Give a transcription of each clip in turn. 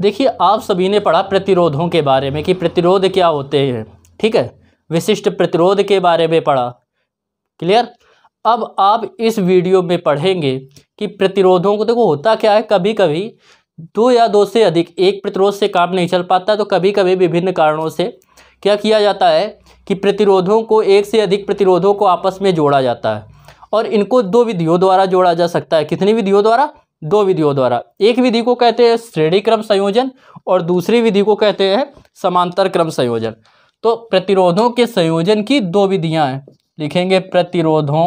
देखिए आप सभी ने पढ़ा प्रतिरोधों के बारे में कि प्रतिरोध क्या होते हैं ठीक है विशिष्ट प्रतिरोध के बारे में पढ़ा क्लियर अब आप इस वीडियो में पढ़ेंगे कि प्रतिरोधों को देखो होता क्या है कभी कभी दो या दो से अधिक एक प्रतिरोध से काम नहीं चल पाता तो कभी कभी विभिन्न कारणों से क्या किया जाता है कि प्रतिरोधों को एक से अधिक प्रतिरोधों को आपस में जोड़ा जाता है और इनको दो विधियों द्वारा जोड़ा जा सकता है कितनी विधियों द्वारा दो विधियों द्वारा एक विधि को कहते हैं श्रेणी क्रम संयोजन और दूसरी विधि को कहते हैं समांतर क्रम संयोजन तो प्रतिरोधों के संयोजन की दो विधियां हैं लिखेंगे प्रतिरोधों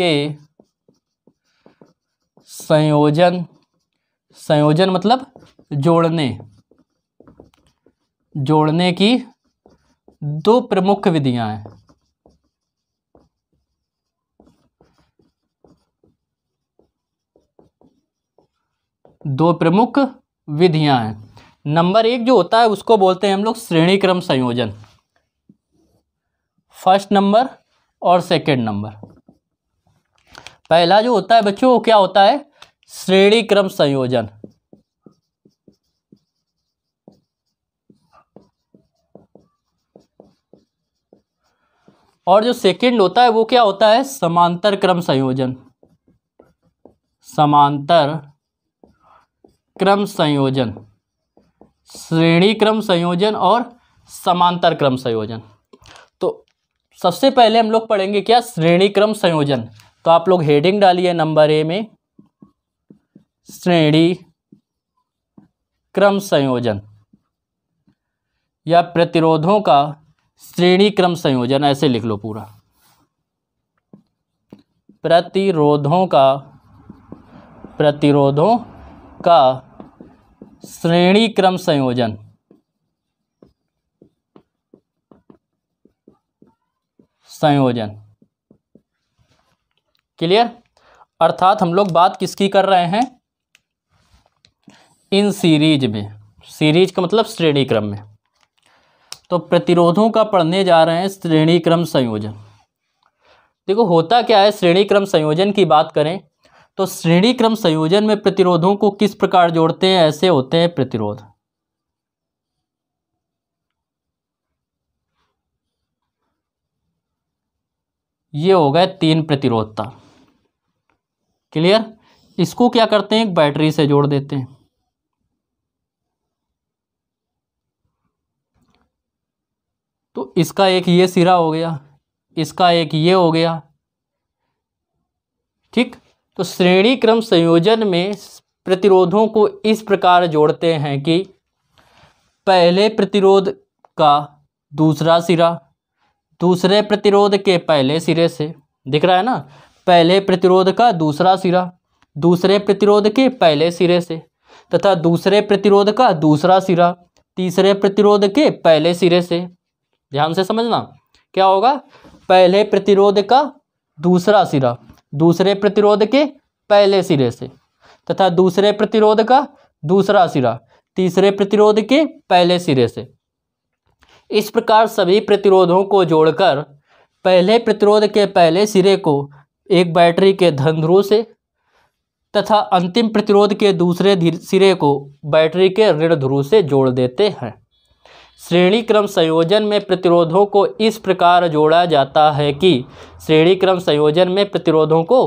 के संयोजन संयोजन मतलब जोड़ने जोड़ने की दो प्रमुख विधियां हैं दो प्रमुख विधियां हैं नंबर एक जो होता है उसको बोलते हैं हम लोग श्रेणी क्रम संयोजन फर्स्ट नंबर और सेकंड नंबर पहला जो होता है बच्चों वो क्या होता है श्रेणी क्रम संयोजन और जो सेकंड होता है वो क्या होता है समांतर क्रम संयोजन समांतर क्रम संयोजन श्रेणी क्रम संयोजन और समांतर क्रम संयोजन तो सबसे पहले हम लोग पढ़ेंगे क्या श्रेणी क्रम संयोजन तो आप लोग हेडिंग डालिए नंबर ए में श्रेणी क्रम संयोजन या प्रतिरोधों का श्रेणी क्रम संयोजन ऐसे लिख लो पूरा प्रतिरोधों का प्रतिरोधों का श्रेणी क्रम संयोजन संयोजन क्लियर अर्थात हम लोग बात किसकी कर रहे हैं इन सीरीज में सीरीज का मतलब श्रेणी क्रम में तो प्रतिरोधों का पढ़ने जा रहे हैं श्रेणी क्रम संयोजन देखो होता क्या है श्रेणी क्रम संयोजन की बात करें तो श्रेणी क्रम संयोजन में प्रतिरोधों को किस प्रकार जोड़ते हैं ऐसे होते हैं प्रतिरोध ये हो गए तीन प्रतिरोधता क्लियर इसको क्या करते हैं एक बैटरी से जोड़ देते हैं तो इसका एक ये सिरा हो गया इसका एक ये हो गया ठीक तो श्रेणी क्रम संयोजन में प्रतिरोधों को इस प्रकार जोड़ते हैं कि पहले प्रतिरोध का दूसरा सिरा दूसरे प्रतिरोध के पहले सिरे से दिख रहा है ना पहले प्रतिरोध का दूसरा सिरा दूसरे प्रतिरोध के पहले सिरे से तथा दूसरे प्रतिरोध का दूसरा सिरा तीसरे प्रतिरोध के पहले सिरे से ध्यान से समझना क्या होगा पहले प्रतिरोध का दूसरा सिरा दूसरे प्रतिरोध के पहले सिरे से तथा दूसरे प्रतिरोध का दूसरा सिरा तीसरे प्रतिरोध के पहले सिरे से इस प्रकार सभी प्रतिरोधों को जोड़कर पहले प्रतिरोध के पहले सिरे को एक बैटरी के धन ध्रुव से तथा अंतिम प्रतिरोध के दूसरे सिरे को बैटरी के ऋण ध्रुव से जोड़ देते हैं श्रेणी क्रम संयोजन में प्रतिरोधों को इस प्रकार जोड़ा जाता है कि श्रेणी क्रम संयोजन में प्रतिरोधों को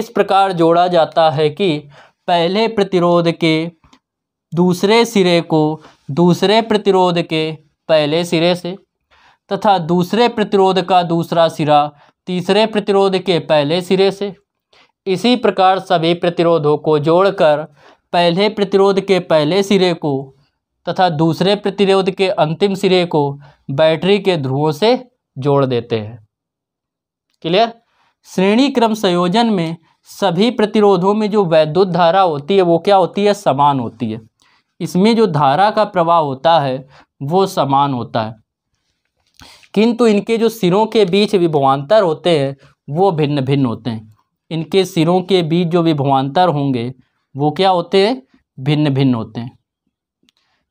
इस प्रकार जोड़ा जाता है कि पहले प्रतिरोध के दूसरे सिरे को दूसरे प्रतिरोध के पहले सिरे से तथा दूसरे प्रतिरोध का दूसरा सिरा तीसरे प्रतिरोध के पहले सिरे से इसी प्रकार सभी प्रतिरोधों को जोड़कर पहले प्रतिरोध के पहले सिरे को तथा दूसरे प्रतिरोध के अंतिम सिरे को बैटरी के ध्रुवों से जोड़ देते हैं क्लियर श्रेणी क्रम संयोजन में सभी प्रतिरोधों में जो वैद्युत धारा होती है वो क्या होती है समान होती है इसमें जो धारा का प्रवाह होता है वो समान होता है किंतु इनके जो सिरों के बीच विभवान्तर होते हैं वो भिन्न भिन्न होते हैं इनके सिरों के बीच जो विभवान्तर होंगे वो क्या होते हैं भिन्न भिन्न होते हैं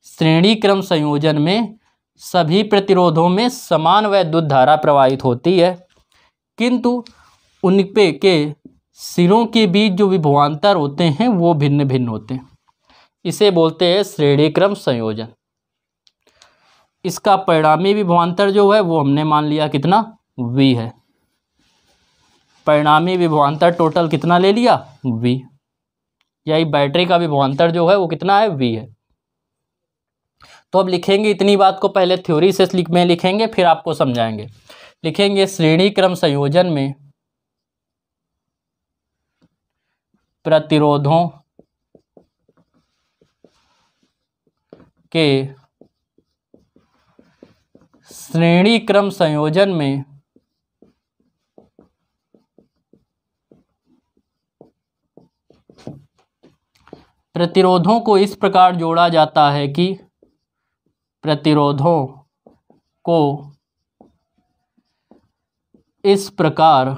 श्रेणी क्रम संयोजन में सभी प्रतिरोधों में समान वैद्युत धारा प्रवाहित होती है किंतु उनपे के सिरों के बीच जो विभवान्तर होते हैं वो भिन्न भिन्न होते हैं इसे बोलते हैं श्रेणी क्रम संयोजन इसका परिणामी विभवान्तर जो है वो हमने मान लिया कितना v है परिणामी विभवान्तर टोटल कितना ले लिया v यही बैटरी का विभवान्तर जो है वो कितना है v है तो अब लिखेंगे इतनी बात को पहले थ्योरी से में लिखेंगे फिर आपको समझाएंगे लिखेंगे श्रेणी क्रम संयोजन में प्रतिरोधों के श्रेणी क्रम संयोजन में प्रतिरोधों को इस प्रकार जोड़ा जाता है कि प्रतिरोधों को इस प्रकार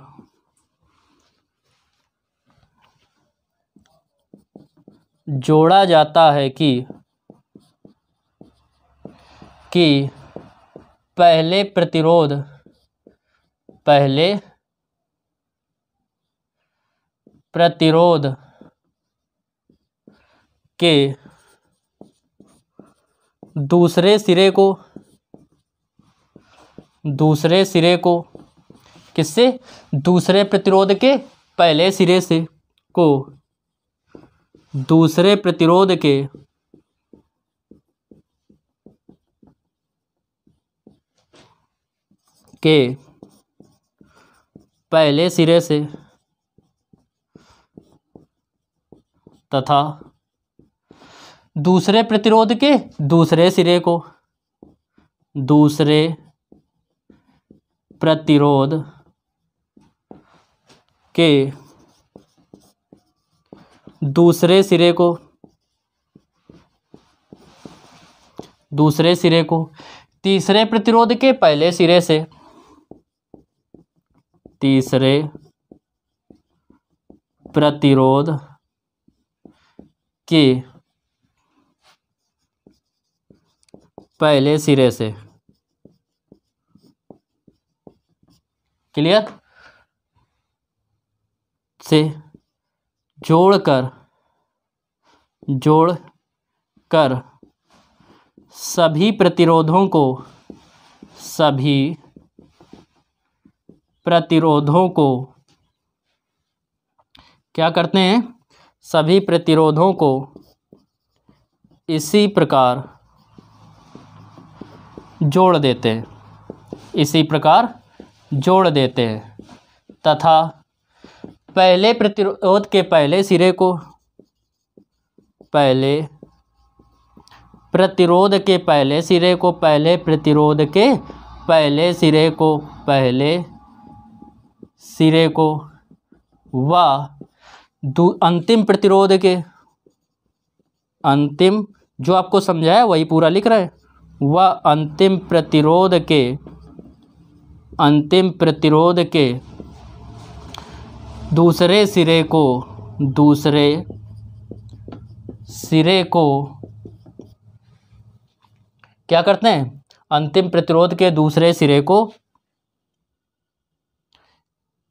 जोड़ा जाता है कि कि पहले प्रतिरोध पहले प्रतिरोध के दूसरे सिरे को दूसरे सिरे को किससे दूसरे प्रतिरोध के पहले सिरे से को दूसरे प्रतिरोध के के पहले सिरे से तथा दूसरे प्रतिरोध के दूसरे सिरे को दूसरे प्रतिरोध के दूसरे सिरे को दूसरे सिरे को तीसरे प्रतिरोध के पहले सिरे से तीसरे प्रतिरोध के पहले सिरे से क्लियर से जोड़कर कर सभी प्रतिरोधों को सभी प्रतिरोधों को क्या करते हैं सभी प्रतिरोधों को इसी प्रकार जोड़ देते हैं इसी प्रकार जोड़ देते हैं तथा पहले प्रतिरोध के पहले सिरे को पहले प्रतिरोध के पहले सिरे को पहले प्रतिरोध के पहले सिरे को पहले सिरे को व अंतिम प्रतिरोध के अंतिम जो आपको समझाया वही पूरा लिख रहा है वह अंतिम प्रतिरोध के अंतिम प्रतिरोध के दूसरे सिरे को दूसरे सिरे को क्या करते हैं अंतिम प्रतिरोध के दूसरे सिरे को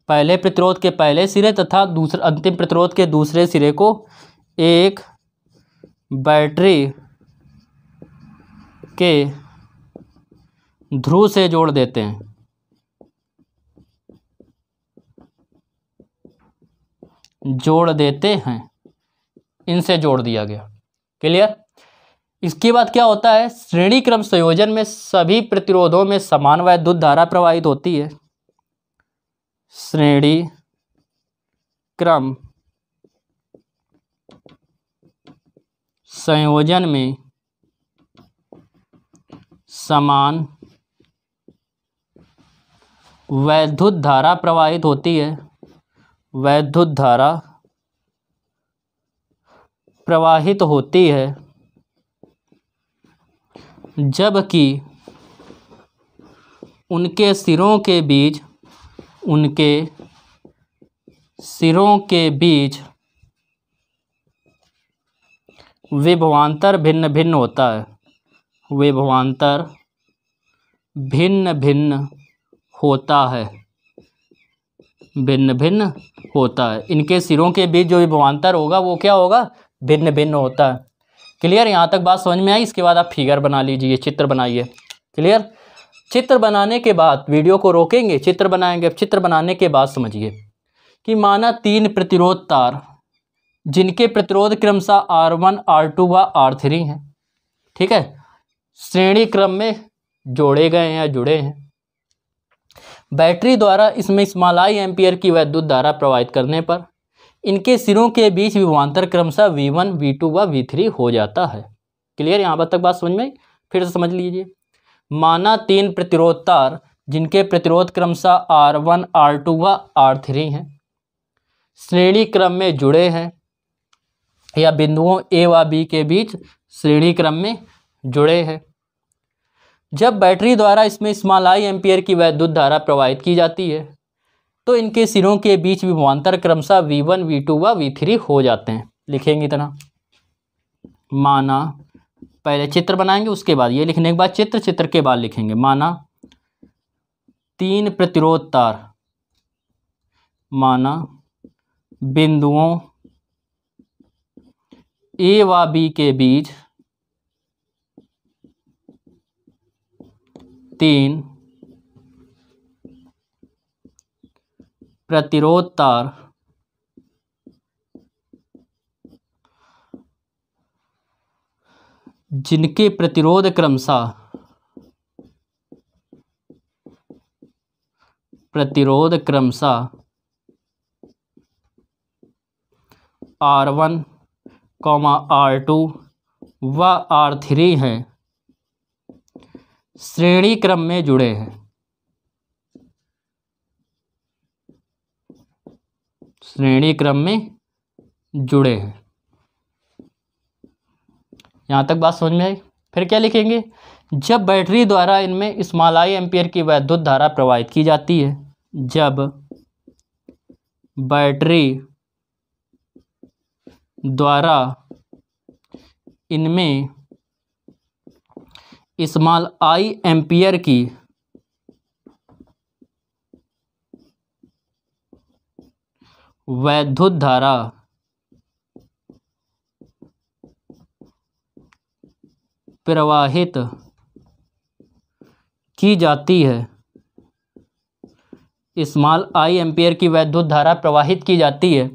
पहले प्रतिरोध के पहले सिरे तथा दूसरे अंतिम प्रतिरोध के दूसरे सिरे को एक बैटरी के ध्रुव से जोड़ देते हैं जोड़ देते हैं इनसे जोड़ दिया गया क्लियर इसके बाद क्या होता है श्रेणी क्रम संयोजन में सभी प्रतिरोधों में समान वैद्युत धारा प्रवाहित होती है श्रेणी क्रम संयोजन में समान वैद्युत धारा प्रवाहित होती है वैद्युत धारा प्रवाहित होती है जबकि उनके सिरों के बीच उनके सिरों के बीच विभवांतर भिन्न भिन्न होता है विभवांतर भिन्न भिन्न होता है भिन्न भिन्न होता है इनके सिरों के बीच जो विभवांतर होगा वो क्या होगा भिन्न भिन्न होता है क्लियर यहाँ तक बात समझ में आई इसके बाद आप फिगर बना लीजिए चित्र बनाइए क्लियर चित्र बनाने के बाद वीडियो को रोकेंगे चित्र बनाएंगे अब चित्र बनाने के बाद समझिए कि माना तीन प्रतिरोध तार जिनके प्रतिरोध क्रमशः आर वन आर टू व आर थ्री हैं ठीक है श्रेणी क्रम में जोड़े गए हैं या जुड़े हैं बैटरी द्वारा इसमें स्मालाई एम्पियर की वैद्युत धारा प्रवाहित करने पर इनके सिरों के बीच विभवान्तर क्रमशः वी वन वी टू व वी थ्री हो जाता है क्लियर यहाँ पर तक बात समझ में फिर से समझ लीजिए माना तीन प्रतिरोध तार जिनके प्रतिरोध क्रमशः आर वन आर टू व आर थ्री हैं श्रेणी क्रम में जुड़े हैं या बिंदुओं ए व बी के बीच श्रेणी क्रम में जुड़े हैं जब बैटरी द्वारा इसमें आई एम्पियर की वैद्युत धारा प्रवाहित की जाती है तो इनके सिरों के बीच विभवान्तर क्रमशः वी वन वी टू व वी थ्री हो जाते हैं लिखेंगे इतना माना पहले चित्र बनाएंगे उसके बाद ये लिखने के बाद चित्र चित्र के बाद लिखेंगे माना तीन प्रतिरोध तार माना बिंदुओं ए व बी के बीच तीन प्रतिरोध तार जिनके प्रतिरोध क्रमशः प्रतिरोध क्रमशः R one comma R two व आर थ्री हैं श्रेणी क्रम में जुड़े हैं श्रेणी क्रम में जुड़े हैं यहां तक बात समझ में आई फिर क्या लिखेंगे जब बैटरी द्वारा इनमें स्मालाई एम्पियर की वैद्युत धारा प्रवाहित की जाती है जब बैटरी द्वारा इनमें इस्माल आई एम्पियर की वैद्युत धारा प्रवाहित की जाती है स्मॉल आई एम्पियर की वैद्युत धारा प्रवाहित की जाती है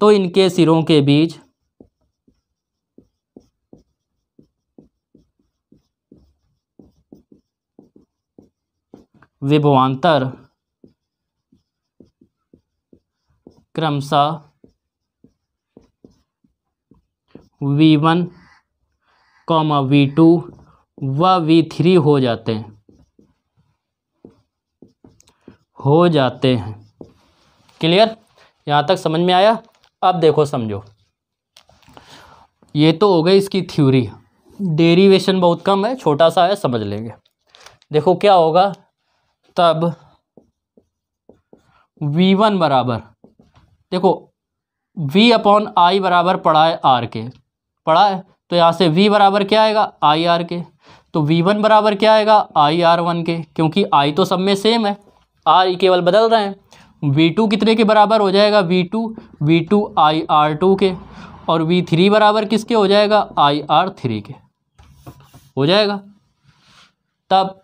तो इनके सिरों के बीच विभवांतर क्रमशः V one comma V two व वी थ्री हो जाते हैं हो जाते हैं क्लियर यहाँ तक समझ में आया अब देखो समझो ये तो हो गई इसकी थ्योरी डेरिवेशन बहुत कम है छोटा सा है समझ लेंगे देखो क्या होगा तब V1 बराबर देखो V अपॉन आई बराबर पड़ा है आर के पड़ा है तो यहाँ से V बराबर क्या आएगा आई आर के तो V1 बराबर क्या आएगा आई आर वन के क्योंकि I तो सब में सेम है आर केवल बदल रहे हैं V2 कितने के बराबर हो जाएगा V2 V2 I R to के और V3 बराबर किसके हो जाएगा आई आर थ्री के हो जाएगा तब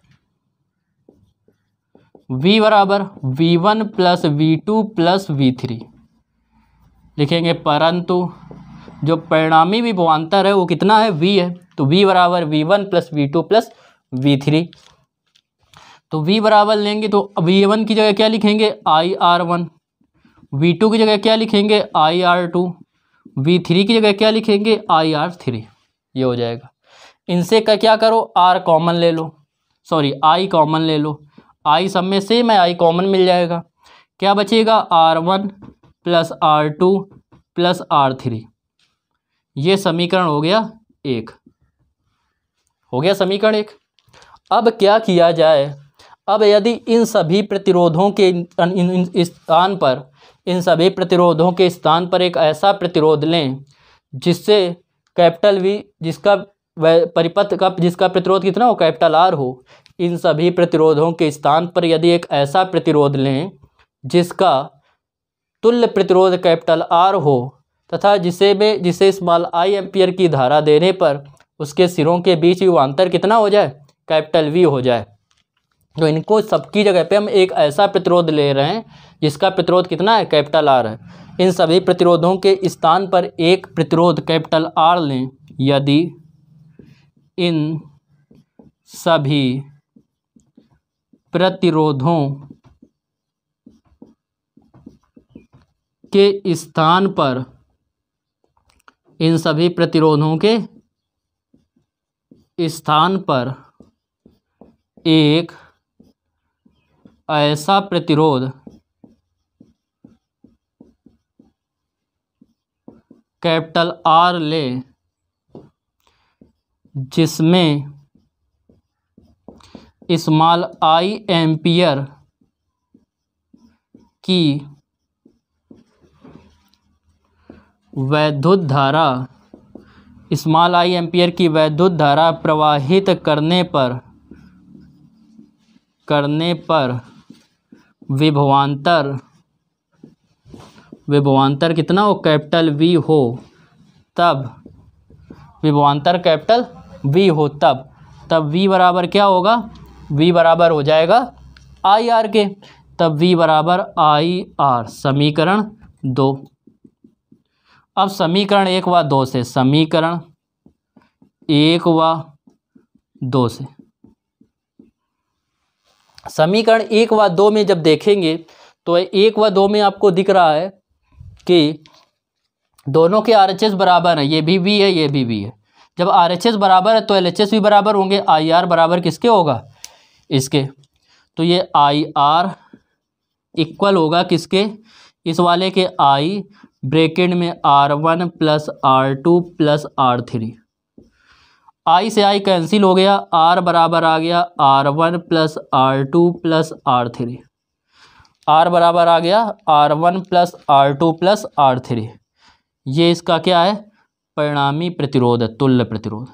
v बराबर V one plus V two plus V three लिखेंगे परंतु जो परिणामी विभवान्तर है वो कितना है v है तो v बराबर V one plus V two plus V three तो v बराबर लेंगे तो वी वन की जगह क्या लिखेंगे I R one V two की जगह क्या लिखेंगे I R two V three की जगह क्या लिखेंगे आई आर थ्री ये हो जाएगा इनसे का क्या करो आर कॉमन ले लो सॉरी आई कॉमन ले लो आई सब में सेम है आई कॉमन मिल जाएगा क्या बचेगा R one plus R two plus R three ये समीकरण हो गया एक हो गया समीकरण एक अब क्या किया जाए अब यदि इन सभी प्रतिरोधों के स्थान पर इन सभी प्रतिरोधों के स्थान पर एक ऐसा प्रतिरोध लें जिससे कैपिटल वी जिसका परिपथ का जिसका प्रतिरोध कितना हो कैपिटल आर हो इन सभी प्रतिरोधों के स्थान पर यदि एक ऐसा प्रतिरोध लें जिसका तुल्य प्रतिरोध कैपिटल आर हो तथा जिसे में जिसे स्मॉल आई एम्पियर की धारा देने पर उसके सिरों के बीच युवांतर कितना हो जाए कैपिटल वी हो जाए तो इनको सबकी जगह पे हम एक ऐसा प्रतिरोध ले रहे हैं जिसका प्रतिरोध कितना है कैपिटल आर है इन सभी प्रतिरोधों के स्थान पर एक प्रतिरोध कैपिटल आर लें यदि इन सभी प्रतिरोधों के स्थान पर इन सभी प्रतिरोधों के स्थान पर एक ऐसा प्रतिरोध कैपिटल आर ले जिसमें इस्माल आई एम्पियर की वैद्युत धारा इस्माल आई एम्पियर की वैद्युत धारा प्रवाहित करने पर करने पर विभवांतर विभवांतर कितना हो कैपिटल वी हो तब विभवांतर कैपिटल वी हो तब तब वी बराबर क्या होगा v बराबर हो जाएगा आई आर के तब v बराबर आई आर समीकरण दो अब समीकरण एक व दो से समीकरण एक व दो से समीकरण एक व दो में जब देखेंगे तो एक व दो में आपको दिख रहा है कि दोनों के आर एच एस बराबर हैं ये भी वी है ये भी वी है जब आर एच एस बराबर है तो एल एच एस भी बराबर होंगे आई आर बराबर किसके होगा इसके तो ये आई आर इक्वल होगा किसके इस वाले के आई ब्रेकेट में R one plus R two plus R three I से आई कैंसिल हो गया आर बराबर आ गया R one plus R two plus R three R बराबर आ गया R one plus R two plus R three ये इसका क्या है परिणामी प्रतिरोध है तुल्य प्रतिरोध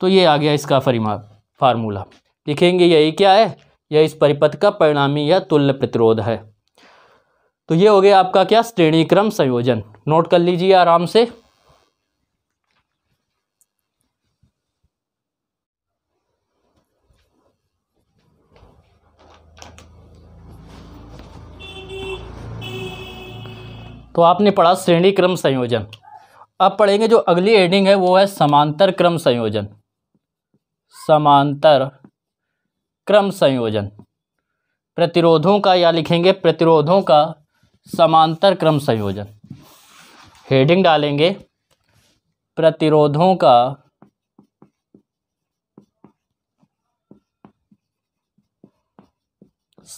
तो ये आ गया इसका परिमाप फार्मूला लिखेंगे यही क्या है यह इस परिपथ का परिणामी या तुल्य प्रतिरोध है तो ये हो गया आपका क्या श्रेणी क्रम संयोजन नोट कर लीजिए आराम से तो आपने पढ़ा श्रेणी क्रम संयोजन अब पढ़ेंगे जो अगली एडिंग है वो है समांतर क्रम संयोजन समांतर क्रम संयोजन प्रतिरोधों का या लिखेंगे प्रतिरोधों का समांतर क्रम संयोजन हेडिंग डालेंगे प्रतिरोधों का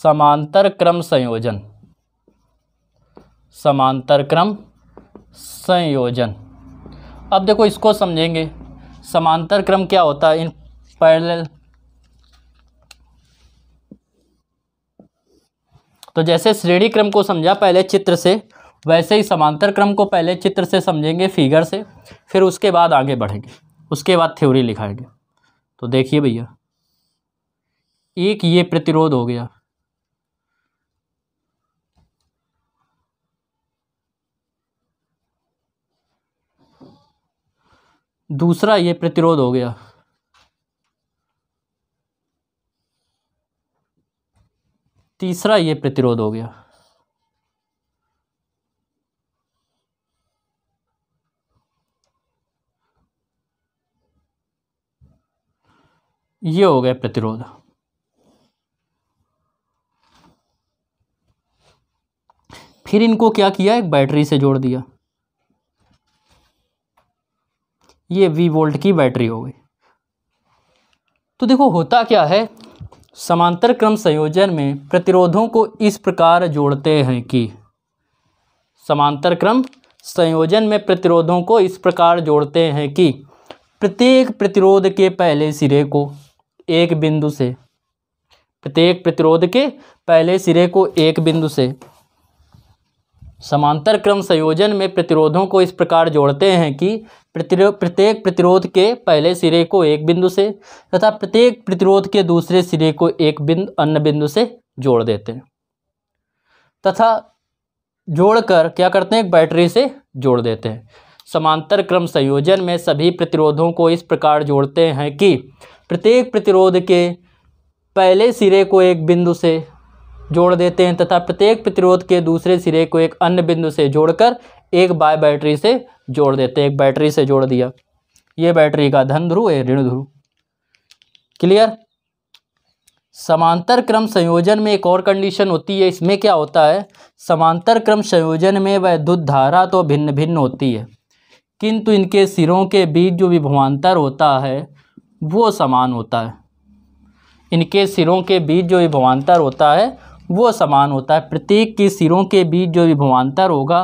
समांतर क्रम संयोजन समांतर क्रम संयोजन अब देखो इसको समझेंगे समांतर क्रम क्या होता है इन पैरेलल तो जैसे श्रेणी क्रम को समझा पहले चित्र से वैसे ही समांतर क्रम को पहले चित्र से समझेंगे फिगर से फिर उसके बाद आगे बढ़ेंगे उसके बाद थ्योरी लिखाएंगे तो देखिए भैया एक ये प्रतिरोध हो गया दूसरा ये प्रतिरोध हो गया तीसरा ये प्रतिरोध हो गया ये हो गया प्रतिरोध फिर इनको क्या किया एक बैटरी से जोड़ दिया ये वी वोल्ट की बैटरी हो गई तो देखो होता क्या है समांतर क्रम संयोजन में प्रतिरोधों को इस प्रकार जोड़ते हैं कि समांतर क्रम संयोजन में प्रतिरोधों को इस प्रकार जोड़ते हैं कि प्रत्येक प्रतिरोध के पहले सिरे को एक बिंदु से प्रत्येक प्रतिरोध के पहले सिरे को एक बिंदु से समांतर क्रम संयोजन में प्रतिरोधों को इस प्रकार जोड़ते हैं कि प्रत्येक प्रतिरोध के पहले सिरे को एक बिंदु से तथा प्रत्येक प्रतिरोध के दूसरे सिरे को एक बिंदु अन्य बिंदु से जोड़ देते हैं तथा जोड़कर क्या करते हैं बैटरी से जोड़ देते हैं समांतर क्रम संयोजन में सभी प्रतिरोधों को इस प्रकार जोड़ते हैं कि प्रत्येक प्रतिरोध के पहले सिरे को एक बिंदु से जोड़ देते हैं तथा प्रत्येक प्रतिरोध के दूसरे सिरे को एक अन्य बिंदु से जोड़कर एक बाय बैटरी से जोड़ देते हैं एक बैटरी से जोड़ दिया ये बैटरी का धन ध्रुव है ऋण ध्रुव क्लियर समांतर क्रम संयोजन में एक और कंडीशन होती है इसमें क्या होता है समांतर क्रम संयोजन में वह दुध धारा तो भिन्न भिन्न होती है किंतु इनके सिरों के बीच जो विभवान्तर होता है वो समान होता है इनके सिरों के बीच जो विभवान्तर होता है वो समान होता है प्रत्येक के सिरों के बीच जो विभवान्तर होगा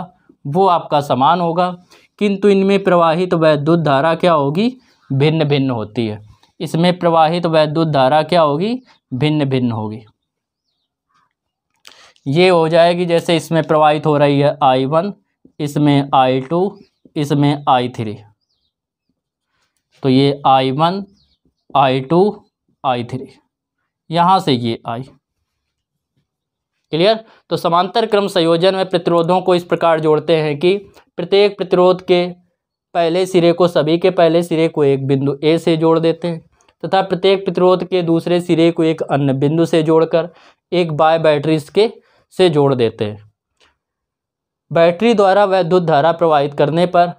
वो आपका समान होगा किंतु इनमें प्रवाहित तो वैद्युत धारा क्या होगी भिन्न भिन्न होती है इसमें प्रवाहित तो वैद्युत धारा क्या होगी भिन्न भिन्न होगी ये हो जाएगी जैसे इसमें प्रवाहित हो रही है आई वन इसमें आई टू इसमें आई थ्री तो ये I one I two I three यहाँ से ये आई क्लियर तो समांतर क्रम संयोजन में प्रतिरोधों को इस प्रकार जोड़ते हैं कि प्रत्येक प्रतिरोध के पहले सिरे को सभी के पहले सिरे को एक बिंदु ए से जोड़ देते हैं तथा प्रत्येक प्रतिरोध के दूसरे सिरे को एक अन्य बिंदु से जोड़कर एक बाय बैटरी के से जोड़ देते हैं बैटरी द्वारा वैद्युत धारा प्रवाहित करने पर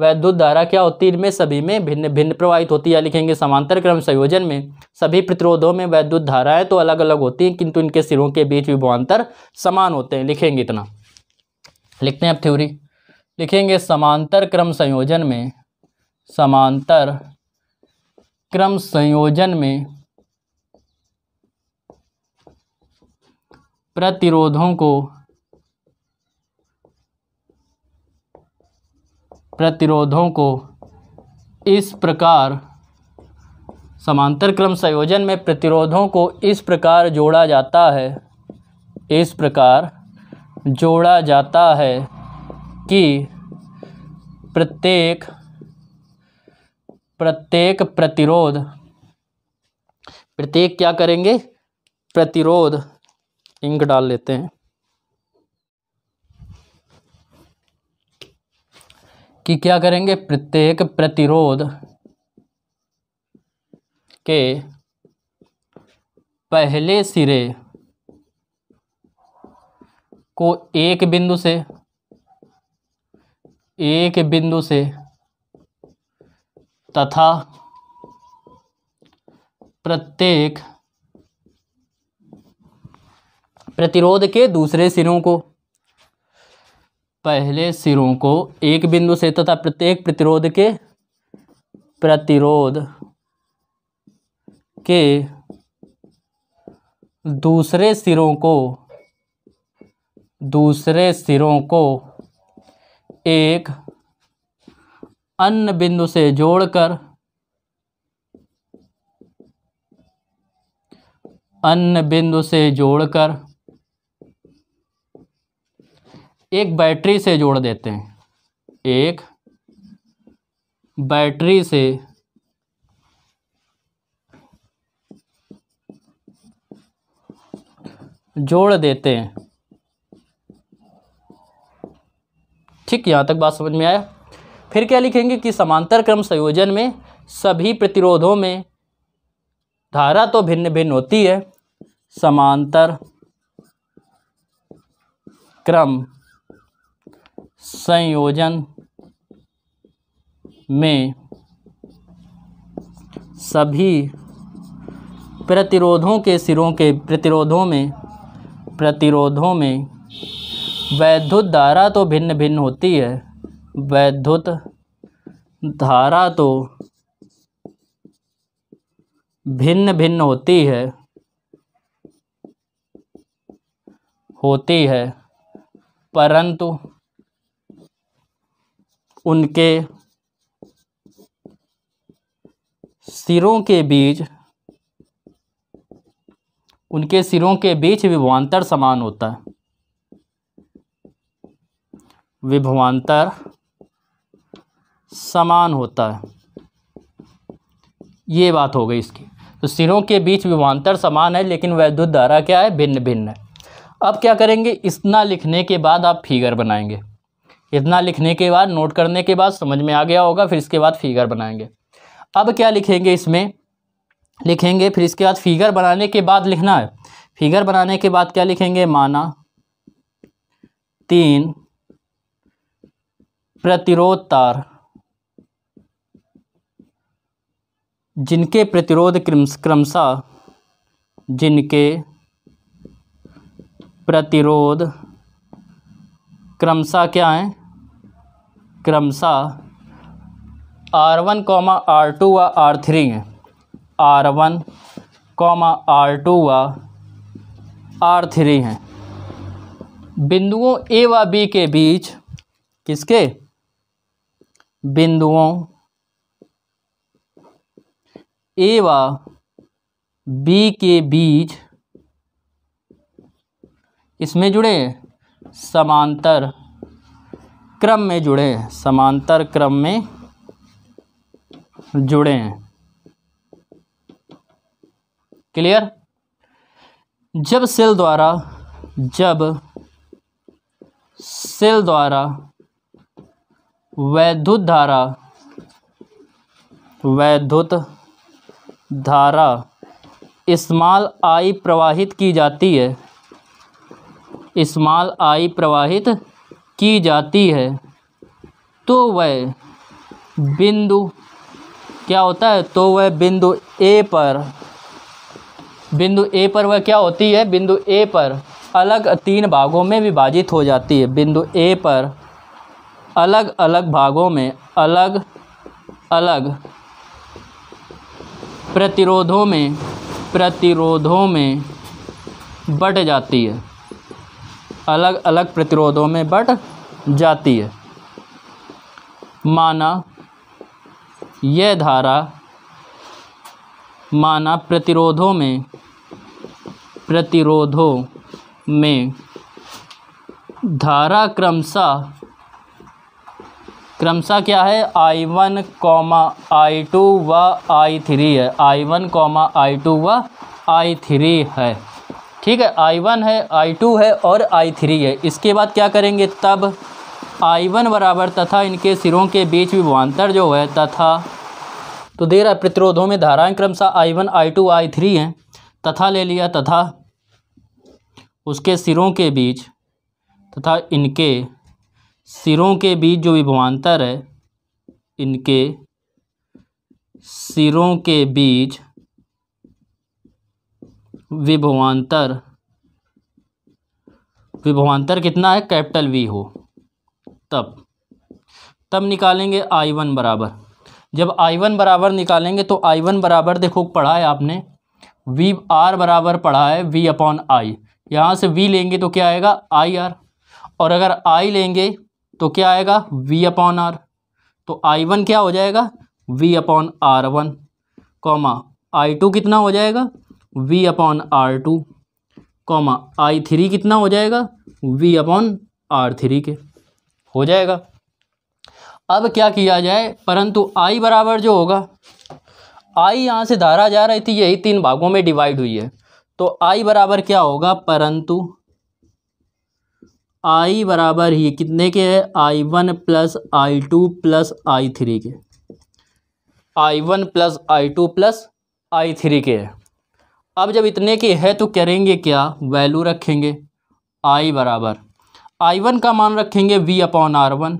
वैद्युत धारा क्या होती है इनमें सभी में भिन्न भिन्न प्रवाहित होती है लिखेंगे समांतर क्रम संयोजन में सभी प्रतिरोधों में वैद्युत धाराएं तो अलग अलग होती हैं किंतु इनके सिरों के बीच विभवान्तर समान होते हैं लिखेंगे इतना लिखते हैं अब थ्योरी लिखेंगे समांतर क्रम संयोजन में समांतर क्रम संयोजन में प्रतिरोधों को प्रतिरोधों को इस प्रकार समांतर क्रम संयोजन में प्रतिरोधों को इस प्रकार जोड़ा जाता है इस प्रकार जोड़ा जाता है कि प्रत्येक प्रत्येक प्रतिरोध प्रत्येक क्या करेंगे प्रतिरोध इंक डाल लेते हैं कि क्या करेंगे प्रत्येक प्रतिरोध के पहले सिरे को एक बिंदु से एक बिंदु से तथा प्रत्येक प्रतिरोध के दूसरे सिरों को पहले सिरों को एक बिंदु से तथा प्रत्येक प्रतिरोध के प्रतिरोध के दूसरे सिरों को दूसरे सिरों को एक अन्य बिंदु से जोड़कर अन्य बिंदु से जोड़कर एक बैटरी से जोड़ देते हैं एक बैटरी से जोड़ देते हैं ठीक यहाँ तक बात समझ में आया फिर क्या लिखेंगे कि समांतर क्रम संयोजन में सभी प्रतिरोधों में धारा तो भिन्न भिन्न होती है समांतर क्रम संयोजन में सभी प्रतिरोधों के सिरों के प्रतिरोधों में प्रतिरोधों में वैद्युत धारा तो भिन्न भिन्न होती है वैद्युत धारा तो भिन्न भिन्न होती है होती है परंतु उनके सिरों के बीच उनके सिरों के बीच विभवान्तर समान होता है विभवान्तर समान होता है ये बात हो गई इसकी तो सिरों के बीच विभवान्तर समान है लेकिन वैद्युत धारा क्या है भिन्न भिन्न है अब क्या करेंगे इतना लिखने के बाद आप फिगर बनाएंगे इतना लिखने के बाद नोट करने के बाद समझ में आ गया होगा फिर इसके बाद फिगर बनाएंगे अब क्या लिखेंगे इसमें लिखेंगे फिर इसके बाद फिगर बनाने के बाद लिखना है फिगर बनाने के बाद क्या लिखेंगे माना तीन प्रतिरोध तार जिनके प्रतिरोध क्रमशः जिनके प्रतिरोध क्रमशः क्या हैं क्रमशः R one comma R two व आर थ्री हैं R one comma R two व आर थ्री हैं बिंदुओं ए व बी के बीच किसके बिंदुओं ए व बी के बीच इसमें जुड़े हैं समांतर क्रम में जुड़े हैं समांतर क्रम में जुड़े हैं क्लियर जब सेल द्वारा जब सेल द्वारा वैद्युत धारा वैद्युत धारा इस्तेमाल आई प्रवाहित की जाती है इस्माल आई प्रवाहित की जाती है तो वह बिंदु क्या होता है तो वह बिंदु ए पर बिंदु ए पर वह क्या होती है बिंदु ए पर अलग तीन भागों में विभाजित हो जाती है बिंदु ए पर अलग अलग भागों में अलग अलग प्रतिरोधों में प्रतिरोधों में बट जाती है अलग अलग प्रतिरोधों में बट जाती है माना यह धारा माना प्रतिरोधों में प्रतिरोधों में धारा क्रमशः क्रमशः क्या है I one comma I two व आई थ्री है I one comma I two व आई थ्री है ठीक है आई वन है आई टू है और आई थ्री है इसके बाद क्या करेंगे तब आई वन बराबर तथा इनके सिरों के बीच विभवान्तर जो है तथा तो दे रहा प्रतिरोधों में धाराएं क्रमशः I one I two I three हैं तथा ले लिया तथा उसके सिरों के बीच तथा इनके सिरों के बीच जो विभवान्तर है इनके सिरों के बीच विभवांतर विभवांतर कितना है कैपिटल वी हो तब तब निकालेंगे आई वन बराबर जब आई वन बराबर निकालेंगे तो आई वन बराबर देखो पढ़ा है आपने वी आर बराबर पढ़ा है वी अपॉन आई यहाँ से वी लेंगे तो क्या आएगा आई आर और अगर आई लेंगे तो क्या आएगा वी अपॉन आर तो आई वन क्या हो जाएगा V upon R one comma I two कितना हो जाएगा V upon R two comma I three कितना हो जाएगा वी अपॉन आर थ्री के हो जाएगा अब क्या किया जाए परंतु आई बराबर जो होगा आई यहाँ से धारा जा रही थी यही तीन भागों में डिवाइड हुई है तो आई बराबर क्या होगा परंतु आई बराबर ही कितने के है I one plus I two plus I three के I one plus I two plus I three के है अब जब इतने की है तो करेंगे क्या वैल्यू रखेंगे आई बराबर आई वन का मान रखेंगे V upon R one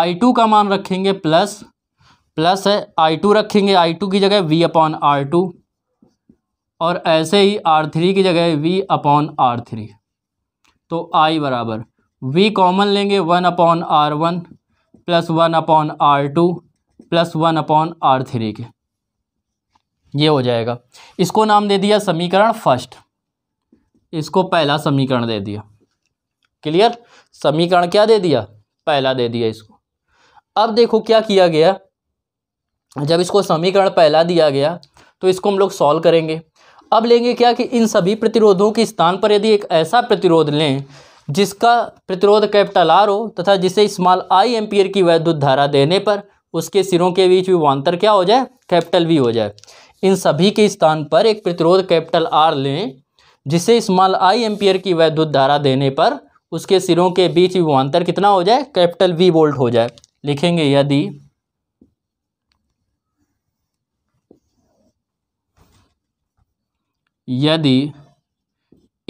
I two का मान रखेंगे प्लस प्लस है आई टू रखेंगे आई टू की जगह वी अपॉन आर टू और ऐसे ही आर थ्री की जगह वी अपॉन आर थ्री तो आई बराबर वी कॉमन लेंगे one upon R one plus one upon R two plus one upon R three के ये हो जाएगा इसको नाम दे दिया समीकरण फर्स्ट इसको पहला समीकरण दे दिया क्लियर समीकरण क्या दे दिया पहला दे दिया इसको अब देखो क्या किया गया जब इसको समीकरण पहला दिया गया तो इसको हम लोग सॉल्व करेंगे अब लेंगे क्या कि इन सभी प्रतिरोधों के स्थान पर यदि एक ऐसा प्रतिरोध लें जिसका प्रतिरोध कैपिटल आर हो तथा जिसे स्मॉल आई एम्पियर की वैद्युत धारा देने पर उसके सिरों के बीच विवान्तर क्या हो जाए कैपिटल वी हो जाए इन सभी के स्थान पर एक प्रतिरोध कैपिटल आर लें जिसे स्मॉल आई एम्पियर की वैद्युत धारा देने पर उसके सिरों के बीच विभवान्तर कितना हो जाए कैपिटल वी वोल्ट हो जाए लिखेंगे यदि यदि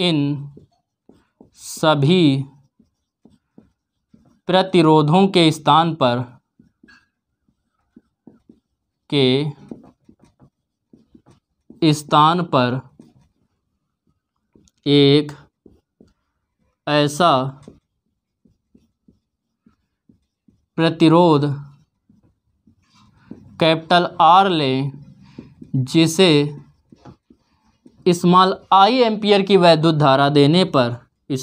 इन सभी प्रतिरोधों के स्थान पर के स्थान पर एक ऐसा प्रतिरोध कैपिटल आर लें जिसे स्मॉल आई एम्पियर की वैद्युत धारा देने पर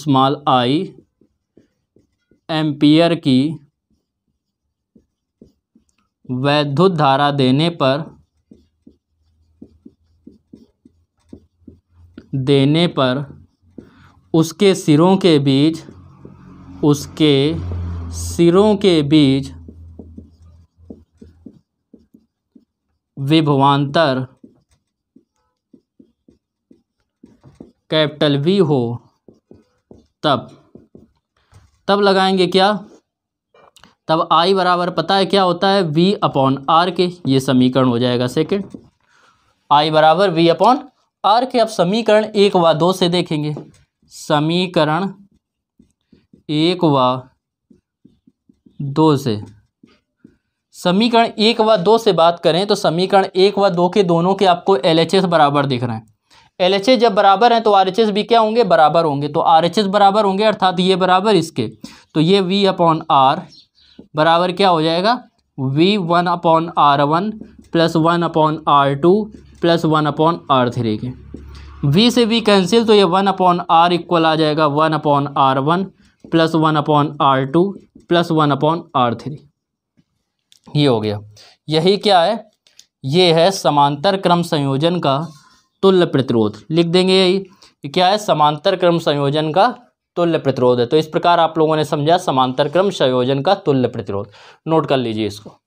स्मॉल आई एम्पियर की वैद्युत धारा देने पर देने पर उसके सिरों के बीच उसके सिरों के बीच विभवान्तर कैपिटल वी हो तब तब लगाएंगे क्या तब आई बराबर पता है क्या होता है वी अपॉन आर के ये समीकरण हो जाएगा सेकंड आई बराबर वी अपॉन आर के आप समीकरण एक व दो से देखेंगे समीकरण एक व दो से समीकरण एक व दो से बात करें तो समीकरण एक व दो के दोनों के आपको एल एच एस बराबर दिख रहे हैं एल एच एस जब बराबर हैं तो आर एच एस भी क्या होंगे बराबर होंगे तो आर एच एस बराबर होंगे अर्थात ये बराबर इसके तो ये वी अपॉन आर बराबर क्या हो जाएगा V one upon R one plus one upon R two plus one upon R three के वी से वी कैंसिल तो ये वन अपॉन आर इक्वल आ जाएगा one upon R one plus one upon R two plus one upon R three ये हो गया यही क्या है ये है समांतर क्रम संयोजन का तुल्य प्रतिरोध लिख देंगे यही क्या है समांतर क्रम संयोजन का तुल्य प्रतिरोध है तो इस प्रकार आप लोगों ने समझा समांतर क्रम संयोजन का तुल्य प्रतिरोध नोट कर लीजिए इसको